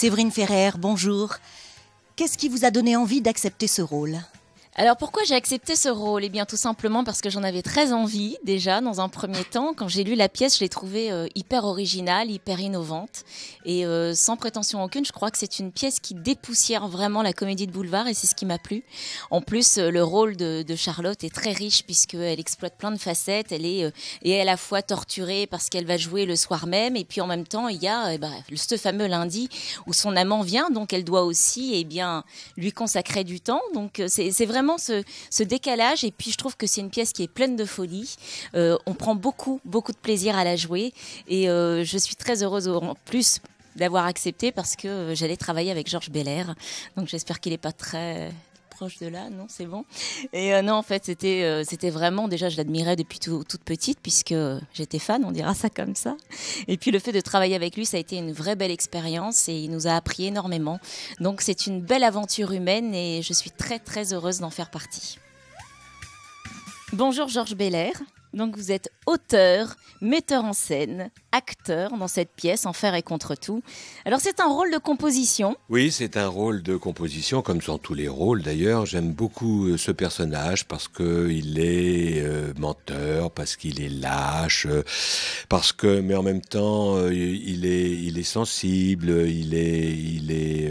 Séverine Ferrer, bonjour. Qu'est-ce qui vous a donné envie d'accepter ce rôle alors pourquoi j'ai accepté ce rôle Eh bien tout simplement parce que j'en avais très envie déjà dans un premier temps. Quand j'ai lu la pièce, je l'ai trouvée euh, hyper originale, hyper innovante et euh, sans prétention aucune. Je crois que c'est une pièce qui dépoussière vraiment la comédie de boulevard et c'est ce qui m'a plu. En plus, euh, le rôle de, Charlotte est très riche puisqu'elle exploite plein de facettes. Elle est, et à la fois torturée parce qu'elle va jouer le soir même et puis en même temps il y a bah, ce fameux lundi où son amant vient donc elle doit aussi eh bien lui consacrer du temps. Donc c'est vraiment ce, décalage. Et puis, je trouve que c'est une pièce qui est pleine de folie. Euh, on prend beaucoup, beaucoup de plaisir à la jouer. Et euh, je suis très heureuse en plus d'avoir accepté parce que euh, j'allais travailler avec Georges Belair. Donc, j'espère qu'il n'est pas très proche de là, non, c'est bon. Et euh, non, en fait, c'était euh, c'était vraiment, déjà, je l'admirais depuis toute petite, puisque j'étais fan, on dira ça comme ça. Et puis le fait de travailler avec lui, ça a été une vraie belle expérience et il nous a appris énormément. Donc c'est une belle aventure humaine et je suis très, très heureuse d'en faire partie. Bonjour Georges Belair. Donc vous êtes auteur, metteur en scène, acteur dans cette pièce, Enfer et contre tout. Alors c'est un rôle de composition. Oui, c'est un rôle de composition, comme sont tous les rôles d'ailleurs. J'aime beaucoup euh, ce personnage parce qu'il est euh, menteur, parce qu'il est lâche, euh, parce que, mais en même temps, il, est, il est sensible, il est, il est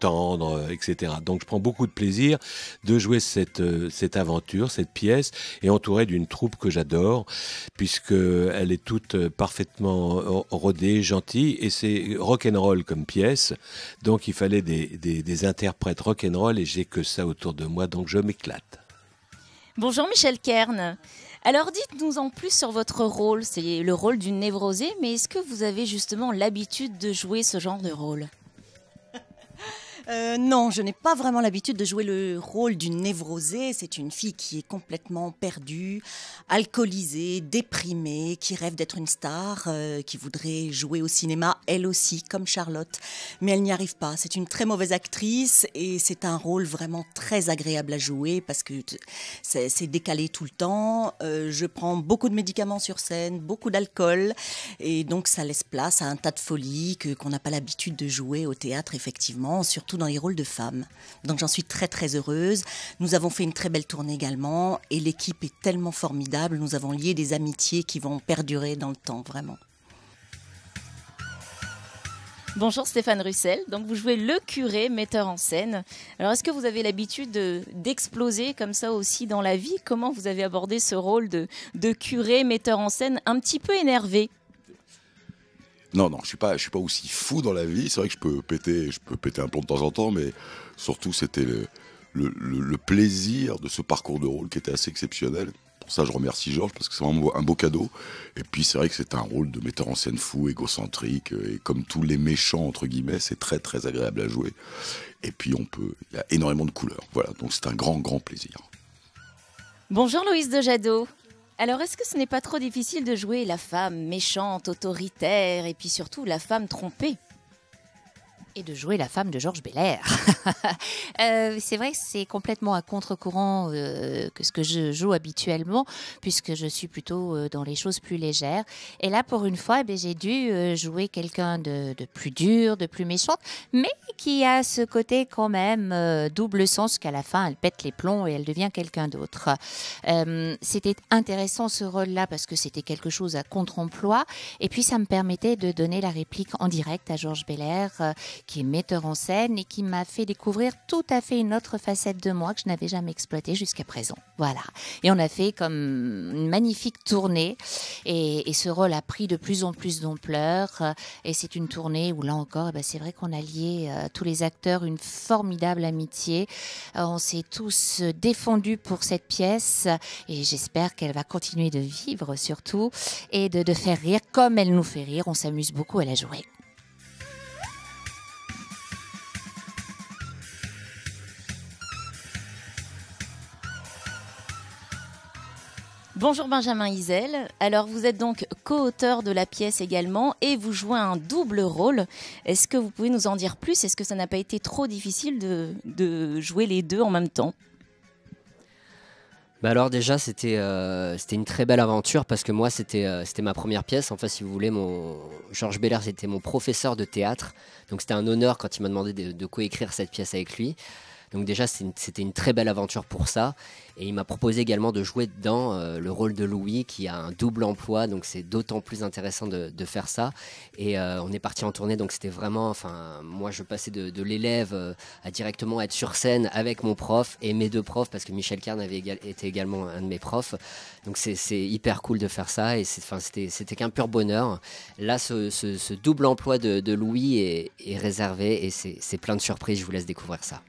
tendre, etc. Donc je prends beaucoup de plaisir de jouer cette, cette aventure, cette pièce, et entouré d'une troupe que j'adore, puisque elle est toute parfaite parfaitement euh, rodé, gentil, et c'est rock roll comme pièce. Donc il fallait des, des, des interprètes rock'n'roll et j'ai que ça autour de moi, donc je m'éclate. Bonjour Michel Kern. Alors dites-nous en plus sur votre rôle. C'est le rôle d'une névrosée, mais est-ce que vous avez justement l'habitude de jouer ce genre de rôle euh, non, je n'ai pas vraiment l'habitude de jouer le rôle d'une névrosée. C'est une fille qui est complètement perdue, alcoolisée, déprimée, qui rêve d'être une star, euh, qui voudrait jouer au cinéma, elle aussi, comme Charlotte. Mais elle n'y arrive pas. C'est une très mauvaise actrice et c'est un rôle vraiment très agréable à jouer parce que c'est décalé tout le temps. Euh, je prends beaucoup de médicaments sur scène, beaucoup d'alcool et donc ça laisse place à un tas de folies qu'on n'a pas l'habitude de jouer au théâtre, effectivement, surtout dans les rôles de femmes. Donc j'en suis très très heureuse. Nous avons fait une très belle tournée également et l'équipe est tellement formidable. Nous avons lié des amitiés qui vont perdurer dans le temps, vraiment. Bonjour Stéphane Russel, donc vous jouez le curé, metteur en scène. Alors est-ce que vous avez l'habitude d'exploser comme ça aussi dans la vie Comment vous avez abordé ce rôle de curé, metteur en scène, un petit peu énervé non, non, je suis pas, je suis pas aussi fou dans la vie. C'est vrai que je peux péter, je peux péter un plomb de temps en temps, mais surtout c'était le, plaisir de ce parcours de rôle qui était assez exceptionnel. Pour ça, je remercie Georges parce que c'est vraiment un beau cadeau. Et puis, c'est vrai que c'est un rôle de metteur en scène fou, égocentrique, euh, et comme tous les méchants entre guillemets, c'est très très agréable à jouer. Et puis, on peut, il y a énormément de couleurs. Voilà, donc c'est un grand grand plaisir. Bonjour Louise de Jadot. Alors, est-ce que ce n'est pas trop difficile de jouer la femme méchante, autoritaire, et puis surtout la femme trompée de jouer la femme de Georges Belair. Euh, c'est vrai que c'est complètement à contre-courant euh, que ce que je joue habituellement, puisque je suis plutôt euh, dans les choses plus légères. Et là, pour une fois, eh j'ai dû jouer quelqu'un de, de, plus dur, de plus méchante, mais qui a ce côté quand même double sens qu'à la fin, elle pète les plombs et elle devient quelqu'un d'autre. c'était intéressant ce rôle-là parce que c'était quelque chose à contre-emploi. Et puis, ça me permettait de donner la réplique en direct à Georges Belair qui est metteur en scène et qui m'a fait découvrir tout à fait une autre facette de moi que je n'avais jamais exploitée jusqu'à présent. Voilà. Et on a fait comme une magnifique tournée et, ce rôle a pris de plus en plus d'ampleur et c'est une tournée où là encore, eh ben, c'est vrai qu'on a lié euh, tous les acteurs une formidable amitié. Euh, on s'est tous euh, défendus pour cette pièce et j'espère qu'elle va continuer de vivre surtout et de faire rire comme elle nous fait rire. On s'amuse beaucoup à la jouer. Bonjour Benjamin Isel. Alors vous êtes donc co-auteur de la pièce également et vous jouez un double rôle. Est-ce que vous pouvez nous en dire plus Est-ce que ça n'a pas été trop difficile de, jouer les deux en même temps bah alors déjà euh, c'était une très belle aventure parce que moi c'était euh, c'était ma première pièce enfin si vous voulez mon Georges Beller c'était mon professeur de théâtre donc c'était un honneur quand il m'a demandé de, de coécrire cette pièce avec lui donc déjà, c'était une très belle aventure pour ça. Et il m'a proposé également de jouer dans euh, le rôle de Louis, qui a un double emploi, donc c'est d'autant plus intéressant de, faire ça. Et euh, on est parti en tournée, donc c'était vraiment, moi je passais de, l'élève euh, à directement être sur scène avec mon prof et mes deux profs, parce que Michel Carn avait été également un de mes profs. Donc c'est hyper cool de faire ça, et c'était qu'un pur bonheur. Là, ce, double emploi de, Louis est réservé, et c'est plein de surprises, je vous laisse découvrir ça.